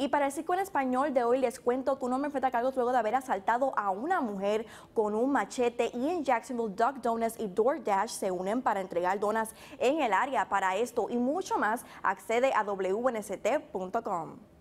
Y para el Círculo Español de hoy les cuento que un hombre enfrenta cargos luego de haber asaltado a una mujer con un machete y en Jacksonville Duck Donuts y DoorDash se unen para entregar donas en el área. Para esto y mucho más, accede a wnst.com.